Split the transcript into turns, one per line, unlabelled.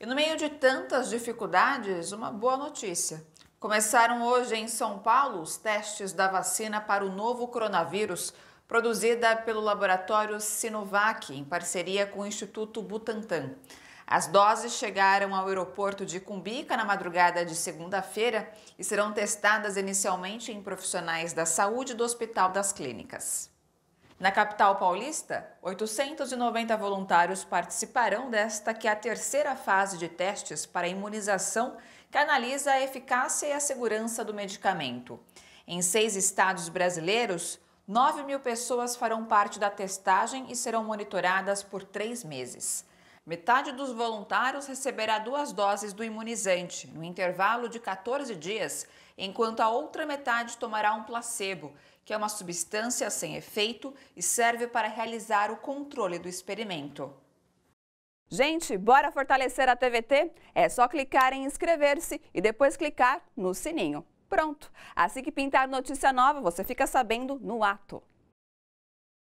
E no meio de tantas dificuldades, uma boa notícia. Começaram hoje em São Paulo os testes da vacina para o novo coronavírus, produzida pelo laboratório Sinovac, em parceria com o Instituto Butantan. As doses chegaram ao aeroporto de Cumbica na madrugada de segunda-feira e serão testadas inicialmente em profissionais da saúde do Hospital das Clínicas. Na capital paulista, 890 voluntários participarão desta que é a terceira fase de testes para a imunização que analisa a eficácia e a segurança do medicamento. Em seis estados brasileiros, 9 mil pessoas farão parte da testagem e serão monitoradas por três meses. Metade dos voluntários receberá duas doses do imunizante, no intervalo de 14 dias, enquanto a outra metade tomará um placebo, que é uma substância sem efeito e serve para realizar o controle do experimento. Gente, bora fortalecer a TVT? É só clicar em inscrever-se e depois clicar no sininho. Pronto! Assim que pintar notícia nova, você fica sabendo no ato.